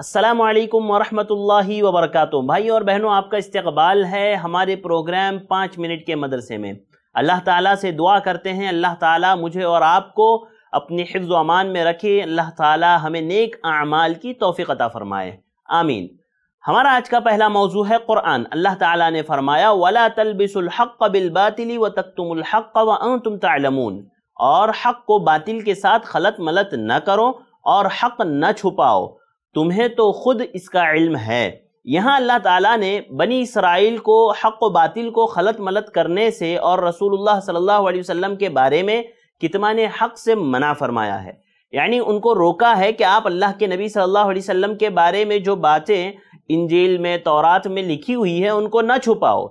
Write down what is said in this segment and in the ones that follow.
अस्सलाम वालेकुम वबरक भाई और बहनों आपका इस्तकबाल है हमारे प्रोग्राम पाँच मिनट के मदरसे में अल्लाह ताला से दुआ करते हैं अल्लाह ताला मुझे और आपको अपने हिफ्ज़ अमान में रखे अल्लाह ताला हमें नेक आमाल की तोफ़ी अता फ़रमाए आमीन हमारा आज का पहला मौजू है क़ुरान अल्लाह ताला ने फरमाया वला तलबिसहक़ बिलबातिली व तकतुमहक़ व तुम तलमून और हक़ को बातिल के साथ खलत मलत न करो और हक़ न छुपाओ तुम्हें तो खुद इसका इल्म है यहाँ अल्लाह ताला ने बनी इसराइल को हक व बातिल को खलत मलत करने से और रसूलुल्लाह सल्लल्लाहु अलैहि वसल्लम के बारे में कितमान हक से मना फरमाया है यानी उनको रोका है कि आप अल्लाह के नबी सल्लल्लाहु अलैहि वसल्लम के बारे में जो बातें इंजील में तौरात में लिखी हुई है उनको ना छुपाओ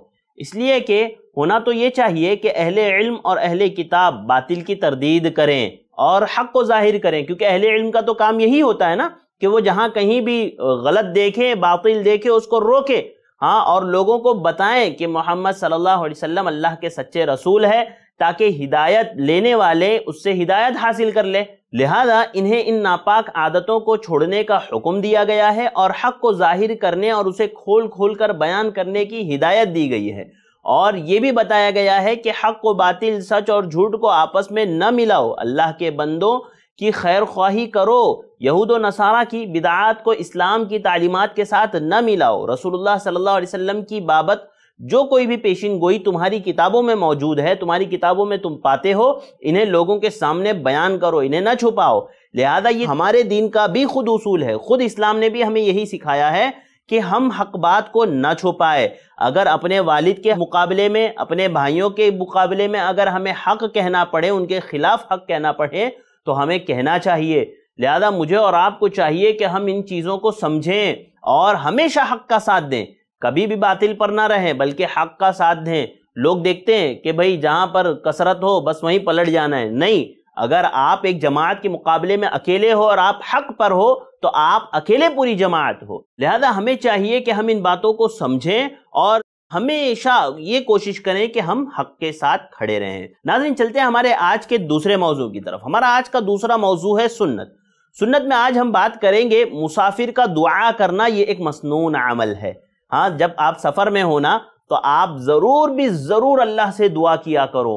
इसलिए कि होना तो ये चाहिए कि अहले इल्म और अहले किताब बातिल की तरदीद करें और हक को जाहिर करें क्योंकि अहले इल्म का तो काम यही होता है ना कि वो जहाँ कहीं भी गलत देखे बातिल देखें उसको रोके हाँ और लोगों को बताएं कि मोहम्मद सल्लल्लाहु अलैहि वसल्लम अल्लाह के सच्चे रसूल है ताकि हिदायत लेने वाले उससे हिदायत हासिल कर ले लिहाजा इन्हें इन नापाक आदतों को छोड़ने का हुक्म दिया गया है और हक को जाहिर करने और उसे खोल खोल कर बयान करने की हिदायत दी गई है और ये भी बताया गया है कि हक को बातिल सच और झूठ को आपस में न मिलाओ अल्लाह के बंदों की खैर ख्वाही करो यहूद नसारा की बिदात को इस्लाम की तालीमत के साथ न मिलाओ रसूलुल्लाह सल्लल्लाहु अलैहि वसल्लम की बाबत जो कोई भी पेशिन गोई तुम्हारी किताबों में मौजूद है तुम्हारी किताबों में तुम पाते हो इन्हें लोगों के सामने बयान करो इन्हें न छुपाओ लिहाजा ये हमारे दिन का भी खुद उसूल है खुद इस्लाम ने भी हमें यही सिखाया है कि हम हक बात को न छुपाए अगर अपने वालिद के मुकाबले में अपने भाइयों के मुकाबले में अगर हमें हक कहना पड़े उनके खिलाफ हक कहना पड़े तो हमें कहना चाहिए लिहाजा मुझे और आपको चाहिए कि हम इन चीज़ों को समझें और हमेशा हक का साथ दें कभी भी बातिल पर ना रहें बल्कि हक का साथ दें लोग देखते हैं कि भाई जहाँ पर कसरत हो बस वहीं पलट जाना है नहीं अगर आप एक जमात के मुकाबले में अकेले हो और आप हक पर हो तो आप अकेले पूरी जमात हो लिहाजा हमें चाहिए कि हम इन बातों को समझें और हमेशा ये कोशिश करें कि हम हक के साथ खड़े रहें नाजरीन चलते हैं हमारे आज के दूसरे मौजू की तरफ हमारा आज का दूसरा मौजू है सुन्नत सुन्नत में आज हम बात करेंगे मुसाफिर का दुआ करना ये एक मसनून अमल है हाँ जब आप सफ़र में होना तो आप ज़रूर भी ज़रूर अल्लाह से दुआ किया करो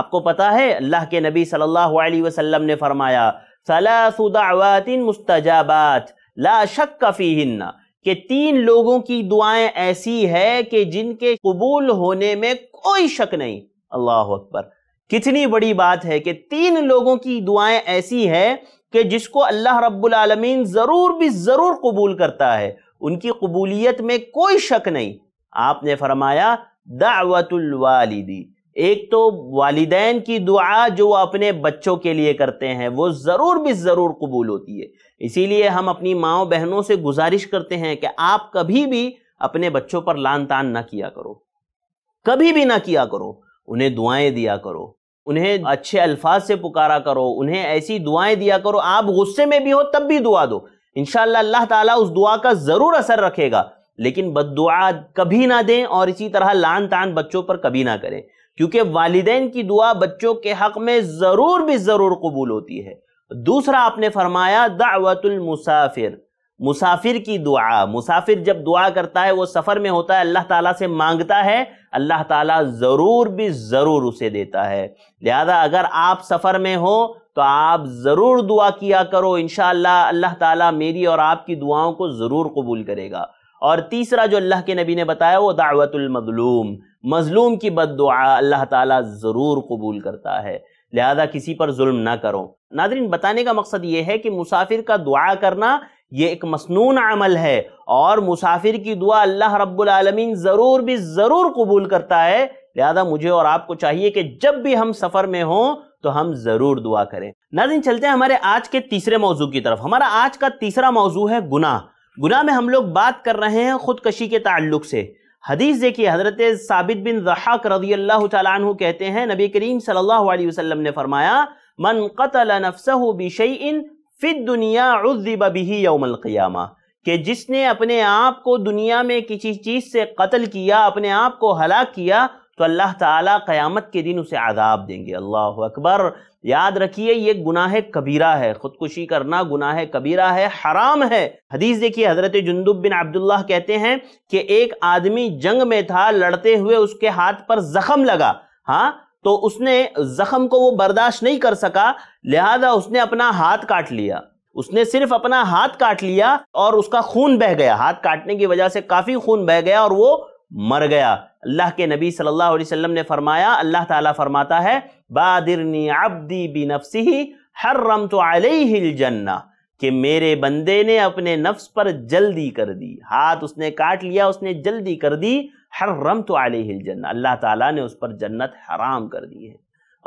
आपको पता है अल्लाह के नबी सल्लल्लाहु अलैहि वसल्लम ने फरमाया सलासुदावातिन मुस्तजाबात ला शक फीहिन्ना कि तीन लोगों की दुआएं ऐसी है कि जिनके कबूल होने में कोई शक नहीं अल्लाह अकबर कितनी बड़ी बात है कि तीन लोगों की दुआएं ऐसी है कि जिसको अल्लाह रब्बुल ज़रूर भी ज़रूर कबूल करता है उनकी कबूलियत में कोई शक नहीं आपने फरमाया दावतुल वालिदी एक तो वालदेन की दुआ जो अपने बच्चों के लिए करते हैं वो ज़रूर भी ज़रूर कबूल होती है इसीलिए हम अपनी माओ बहनों से गुजारिश करते हैं कि आप कभी भी अपने बच्चों पर लान तान ना किया करो कभी भी ना किया करो उन्हें दुआएं दिया करो उन्हें अच्छे अल्फाज से पुकारा करो उन्हें ऐसी दुआएं दिया करो आप गुस्से में भी हो तब भी दुआ दो इनशाला अल्लाह ताला उस दुआ का ज़रूर असर रखेगा लेकिन बद कभी ना दें और इसी तरह लान तान बच्चों पर कभी ना करें क्योंकि वालदेन की दुआ बच्चों के हक में ज़रूर भी ज़रूर कबूल होती है दूसरा आपने फरमाया दावतुल मुसाफिर मुसाफिर की दुआ मुसाफिर जब दुआ करता है वो सफ़र में होता है अल्लाह ताला से मांगता है अल्लाह ताला ज़रूर भी ज़रूर उसे देता है लिहाजा अगर आप सफ़र में हो तो आप ज़रूर दुआ किया करो इन अल्लाह ताला मेरी और आपकी दुआओं को ज़रूर कबूल करेगा और तीसरा जो अल्लाह के नबी ने बताया वो दावतुलमदलूम मजलूम की बद दुआ अल्लाह ताला ज़रूर कबूल करता है लिहाजा किसी पर जुल्म ना करो नादरीन बताने का मकसद ये है कि मुसाफिर का दुआ करना ये एक मसनून अमल है और मुसाफिर की दुआ अल्लाह रब्बुल ज़रूर भी ज़रूर कबूल करता है लिहाजा मुझे और आपको चाहिए कि जब भी हम सफ़र में हों तो हम ज़रूर दुआ करें नादिन चलते हैं हमारे आज के तीसरे मौजू की तरफ हमारा आज का तीसरा मौजू है गुनाह गुनाह में हम लोग बात कर रहे हैं ख़ुदकशी के ताल्लुक से हदीस देखिए हजरत साबित बिन रहाक रजी अल्लाह तु कहते हैं नबी करीम सल्लल्लाहु अलैहि वसल्लम ने फरमाया मन कतल नफसहु बिशैइन फिद दुनिया उज़िब बिही यौमल क़ियामा कि जिसने अपने आप को दुनिया में किसी चीज़ से कत्ल किया अपने आप को हलाक किया तो अल्लाह ताला क़यामत के दिन उसे आज़ाब देंगे अल्लाह अकबर याद रखिए ये गुनाह कबीरा है ख़ुदकुशी करना गुनाह कबीरा है हराम है हदीस देखिए हज़रत जुन्दुब बिन अब्दुल्लाह कहते हैं कि एक आदमी जंग में था लड़ते हुए उसके हाथ पर ज़ख़म लगा हाँ तो उसने ज़ख़म को वो बर्दाश्त नहीं कर सका लिहाजा उसने अपना हाथ काट लिया उसने सिर्फ अपना हाथ काट लिया और उसका खून बह गया हाथ काटने की वजह से काफ़ी खून बह गया और वो मर गया अल्लाह के नबी सल्लल्लाहु अलैहि वसल्लम ने फरमाया अल्लाह ताला फरमाता है बादिरनी अब्दी बी नफसी ही हर रम तो जन्ना कि मेरे बंदे ने अपने नफ्स पर जल्दी कर दी हाथ उसने काट लिया उसने जल्दी कर दी हर रम तो जन्ना अल्लाह ताला ने उस पर जन्नत हराम कर दी है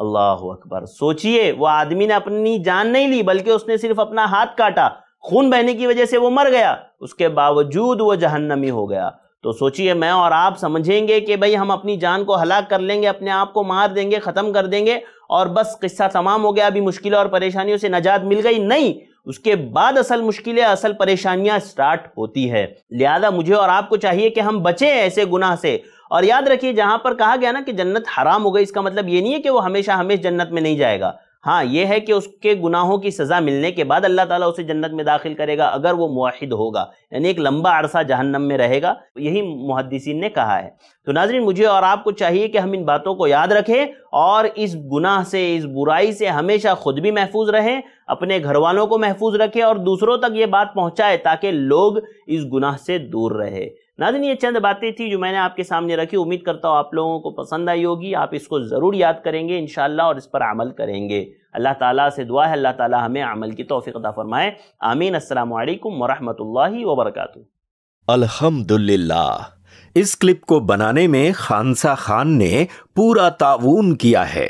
अल्लाह अकबर सोचिए वो आदमी ने अपनी जान नहीं ली बल्कि उसने सिर्फ अपना हाथ काटा खून बहने की वजह से वो मर गया उसके बावजूद वो जहन्नमी हो गया तो सोचिए मैं और आप समझेंगे कि भाई हम अपनी जान को हलाक कर लेंगे अपने आप को मार देंगे ख़त्म कर देंगे और बस किस्सा तमाम हो गया अभी मुश्किलों और परेशानियों से नजात मिल गई नहीं उसके बाद असल मुश्किलें असल परेशानियां स्टार्ट होती है लिहाजा मुझे और आपको चाहिए कि हम बचें ऐसे गुनाह से और याद रखिए जहां पर कहा गया ना कि जन्नत हराम हो गई इसका मतलब ये नहीं है कि वो हमेशा हमेशा जन्नत में नहीं जाएगा हाँ ये है कि उसके गुनाहों की सज़ा मिलने के बाद अल्लाह ताला उसे जन्नत में दाखिल करेगा अगर वो मुआहिद होगा यानी एक लंबा अरसा जहन्नम में रहेगा यही मुहदसिन ने कहा है तो नाजरीन मुझे और आपको चाहिए कि हम इन बातों को याद रखें और इस गुनाह से इस बुराई से हमेशा खुद भी महफूज रहें अपने घर वालों को महफूज रखे और दूसरों तक ये बात पहुंचाए ताकि लोग इस गुनाह से दूर रहे नाजन ये चंद बातें थी जो मैंने आपके सामने रखी उम्मीद करता हूँ आप लोगों को पसंद आई होगी आप इसको ज़रूर याद करेंगे इन और इस पर अमल करेंगे अल्लाह ताला से दुआ है अल्लाह ताला हमें अमल की तोफ़ी अदा फ़रमाए आमीन अल्लाम वरहमल वबरक अल्हम्दुलिल्लाह इस क्लिप को बनाने में खानसा खान ने पूरा ताउन किया है